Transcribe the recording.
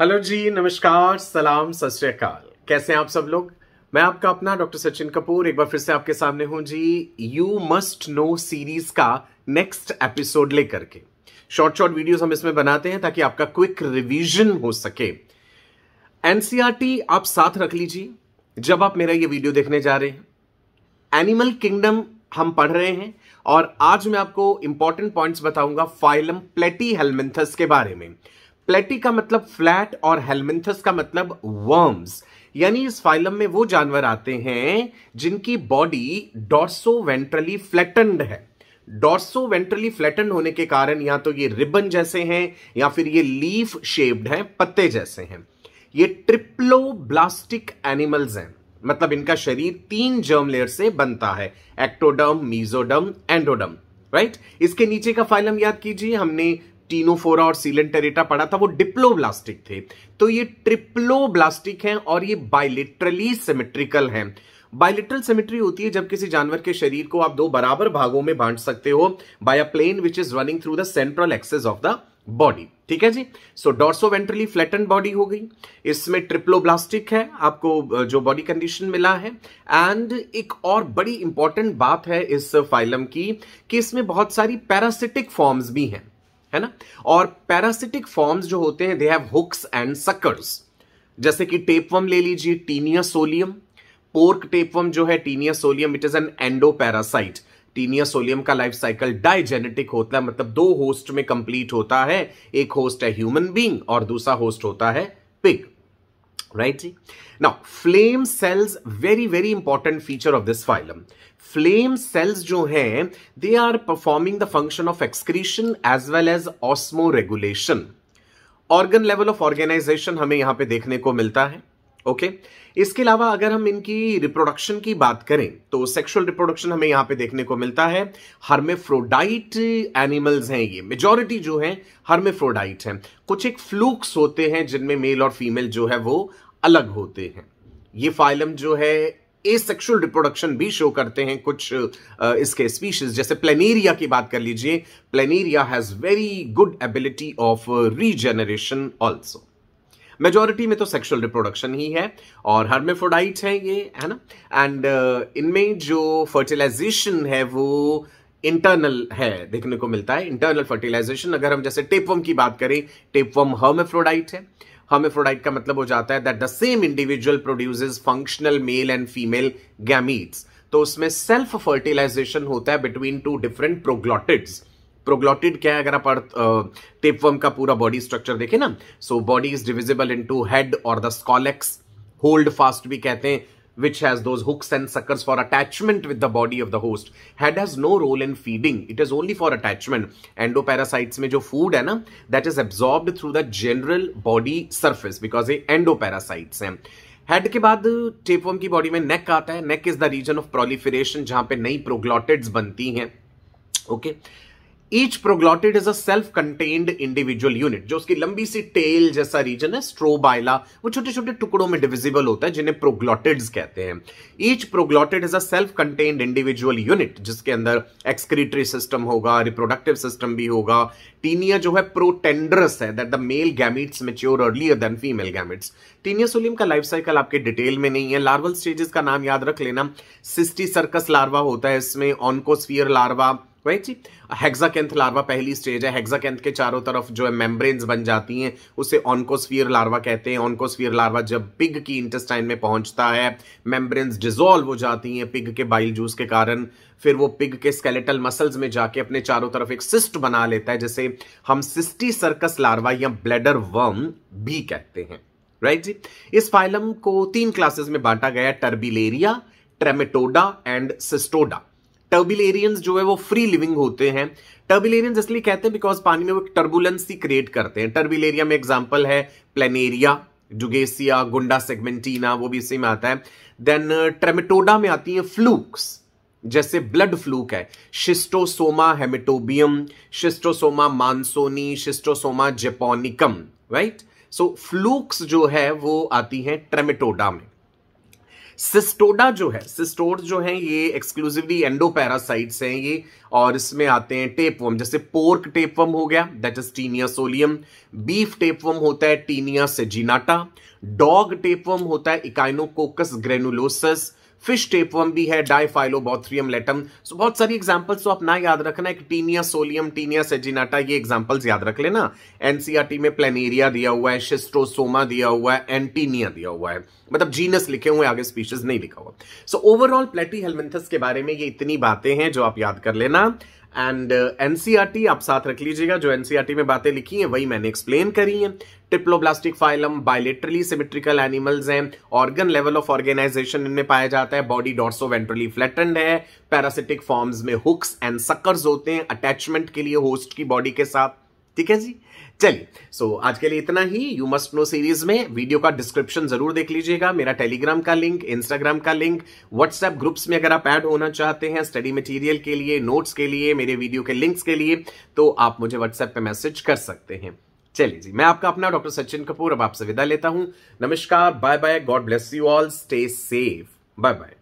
Hello जी नमस्कार सलाम सत श्रीकाल कैसे हैं आप सब लोग मैं आपका अपना डॉक्टर सचिन कपूर एक बार फिर से आपके सामने हूं जी यू मस्ट नो सीरीज का नेक्स्ट एपिसोड लेकर के शॉर्ट शॉर्ट वीडियोस हम इसमें बनाते हैं ताकि आपका क्विक रिवीजन हो सके एनसीआरटी e आप साथ रख लीजिए जब आप मेरा ये वीडियो देखने जा रहे हैं एनिमल किंगडम हम पढ़ रहे हैं और आज मैं आपको इंपॉर्टेंट पॉइंट्स बताऊंगा फाइलम प्लेटी हेलमिंथस के बारे में प्लेटी का मतलब फ्लैट और हेलमिंथस का मतलब वर्म्स यानी इस फाइलम में वो जानवर आते हैं जिनकी बॉडी डॉर्सो वेंट्रली फ्लैटनड है डॉर्सो वेंट्रली फ्लैटन होने के कारण या तो ये रिबन जैसे हैं या फिर ये लीफ शेप्ड हैं पत्ते जैसे हैं ये ट्रिप्लो ब्लास्टिक एनिमल्स हैं मतलब इनका शरीर तीन जर्म लेयर से बनता है ectoderm mesoderm endoderm right right? इसके नीचे का फाइलम याद कीजिए हमने टीनोफोरा और सीलेंटेरेटा पड़ा था वो डिप्लोब्लास्टिक थे तो ये ट्रिप्लोब्लास्टिक हैं और ये बाइलिट्रली सिमेट्रिकल हैं बाइलेट्रल सिमेट्री होती है जब किसी जानवर के शरीर को आप दो बराबर भागों में बांट सकते हो by a plane which is running through the central axis of the body ठीक है जी so dorsoventrally flatten body हो गई इसमें ट्रिप्लोब्लास्टिक है आपको जो बॉडी कंडीशन मिला है एंड एक और बड़ी इंपॉर्टेंट बात है इस फाइलम की कि इसमें बहुत सारी पैरासिटिक फॉर्म्स भी हैं है ना और पैरासिटिक फॉर्म्स जो होते हैं they have hooks and suckers जैसे कि टेपवम ले लीजिए टीनिया सोलियम पोर्क टेपवम जो है Taenia solium it is an endoparasite Taenia solium का लाइफ साइकिल डायजेनेटिक होता है मतलब दो होस्ट में कंप्लीट होता है एक होस्ट है ह्यूमन बींग और दूसरा होस्ट होता है पिग right जी now flame cells very very important feature of this phylum flame cells jo हैं they are performing the function of excretion as well as osmoregulation organ level of organization hame yahan pe dekhne ko milta hai okay okay? इसके अलावा अगर हम इनकी reproduction की बात करें तो सेक्सुअल रिप्रोडक्शन हमें यहाँ पे देखने को मिलता है हर्मेफ्रोडाइट एनिमल्स हैं ये मेजॉरिटी जो है हर्मेफ्रोडाइट हैं कुछ एक फ्लूक्स होते हैं जिनमें मेल और फीमेल जो है वो अलग होते हैं ये फाइलम जो है ए सेक्शुअल रिप्रोडक्शन भी शो करते हैं कुछ इसके स्पीशीज जैसे प्लेनेरिया की बात कर लीजिए planaria has very good ability of regeneration also majority में तो सेक्सुअल रिप्रोडक्शन ही है और हर्मेफोडाइट है ये है ना एंड uh, इनमें जो फर्टिलाइजेशन है वो इंटरनल है देखने को मिलता है इंटरनल फर्टिलाइजेशन अगर हम जैसे टेपवम की बात करें टेपवम हर्मेफ्रोडाइट है हर्मेफ्रोडाइट का मतलब हो जाता है that the same individual produces functional male and female gametes तो उसमें सेल्फ फर्टिलाइजेशन होता है between two different proglottids proglottid क्या है अगर आप टेपवर्म का पूरा बॉडी स्ट्रक्चर देखें ना so body is divisible into head और द स्कॉलेक्स होल्ड फास्ट भी कहते हैं which has those hooks and suckers for attachment with the body of the host head has no role in feeding it is only for attachment endoparasites में जो food है ना that is absorb through the general body surface because ये endoparasites हैं head के बाद tapeworm की body में नेक आता है neck is the region of proliferation जहां पे नई प्रोग्लॉटेड्स बनती हैं okay okay? Each proglottid is a self contained individual unit जो उसकी लंबी सी टेल जैसा रीजन है स्ट्रोबाइला वो छोटे छोटे टुकड़ों में डिविजिबल होता है जिन्हें प्रोग्लॉटेड्स कहते हैं each proglottid is a self contained individual unit जिसके अंदर एक्सक्रीटरी सिस्टम होगा रिप्रोडक्टिव सिस्टम भी होगा टीनिया जो है प्रोटेंडरस है that the male gametes mature earlier than female gametes Taenia solium का लाइफ साइकिल आपके डिटेल में नहीं है लार्वल स्टेजेस का नाम याद रख लेना सिस्टी सर्कस लार्वा होता है इसमें ऑनकोस्फियर लार्वा राइट जी हेक्साकेंथ लार्वा पहली स्टेज है हेक्साकेंथ के चारों तरफ जो है मेम्ब्रेन्स बन जाती हैं उसे ऑनकोस्फियर लार्वा कहते हैं ऑनकोस्फियर लार्वा जब पिग की इंटेस्टाइन में पहुंचता है मेम्ब्रेन्स डिजोल्व हो जाती हैं पिग के बाइल जूस के कारण फिर वो पिग के स्केलेटल मसल्स में जाके अपने चारों तरफ एक सिस्ट बना लेता है जैसे हम सिस्टी सर्कस लार्वा या ब्लेडर वर्म भी कहते हैं राइट जी इस फाइलम को तीन क्लासेस में बांटा गया Turbellaria Trematoda and Cestoda Turbellarians जो है वो फ्री लिविंग होते हैं टर्बिलेरियंस इसलिए कहते हैं बिकॉज पानी में वो टर्बुलेंस ही क्रिएट करते हैं टर्बिलेरिया में एग्जाम्पल है प्लेनेरिया जुगेसिया गुंडा सेगमेंटीना वो भी इसी में आता है देन ट्रेमेटोडा uh, में आती है फ्लूक्स जैसे ब्लड फ्लूक है Schistosoma haematobium Schistosoma mansoni Schistosoma japonicum right so flukes जो है वो आती है ट्रेमेटोडा में सिस्टोडा जो है सिस्टोड जो है ये एक्सक्लूसिवली एंडोपैरासाइट्स हैं ये और इसमें आते हैं टेपवम जैसे पोर्क टेपवम हो गया that is Taenia solium beef tapeworm होता है टीनिया सेजिनाटा डॉग टेपवम होता है इकाइनोकोकस ग्रेनुलोसस फिश टेपवम भी है डाइफाइलोबॉथ्रियम लेटम सो बहुत सारी एग्जाम्पल्स तो आप ना याद रखना एक टीनिया सोलियम टीनिया सेजिनाटा ये एग्जाम्पल्स याद रख लेना एनसीआरटी में प्लेनेरिया दिया हुआ है शिस्ट्रोसोमा दिया हुआ है एंटीनिया दिया हुआ है मतलब जीनस लिखे हुए आगे स्पीशीज नहीं लिखा हुआ सो ओवरऑल प्लेटी हेलमेंथस के बारे में ये इतनी बातें हैं जो आप याद कर लेना एंड uh, e आप साथ रख लीजिएगा जो एनसीआर e में बातें लिखी हैं वही मैंने एक्सप्लेन करी हैं triploblastic phylum bilaterally symmetrical animals हैं ऑर्गन लेवल ऑफ ऑर्गेनाइजेशन इनमें पाया जाता है बॉडी डॉर्सो वेंट्रली फ्लैटेंड है पैरासिटिक फॉर्म्स में हुक्स एंड सकर्स होते हैं अटैचमेंट के लिए होस्ट की बॉडी के साथ ठीक है जी चलिए सो so, आज के लिए इतना ही यू मस्ट नो सीरीज में वीडियो का डिस्क्रिप्शन जरूर देख लीजिएगा मेरा टेलीग्राम का लिंक इंस्टाग्राम का लिंक व्हाट्सएप ग्रुप्स में अगर आप ऐड होना चाहते हैं स्टडी मटेरियल के लिए नोट्स के लिए मेरे वीडियो के लिंक्स के लिए तो आप मुझे व्हाट्सएप पे मैसेज कर सकते हैं चलिए जी मैं आपका अपना डॉक्टर सचिन कपूर अब आपसे विदा लेता हूं नमस्कार bye bye God bless you all stay safe bye bye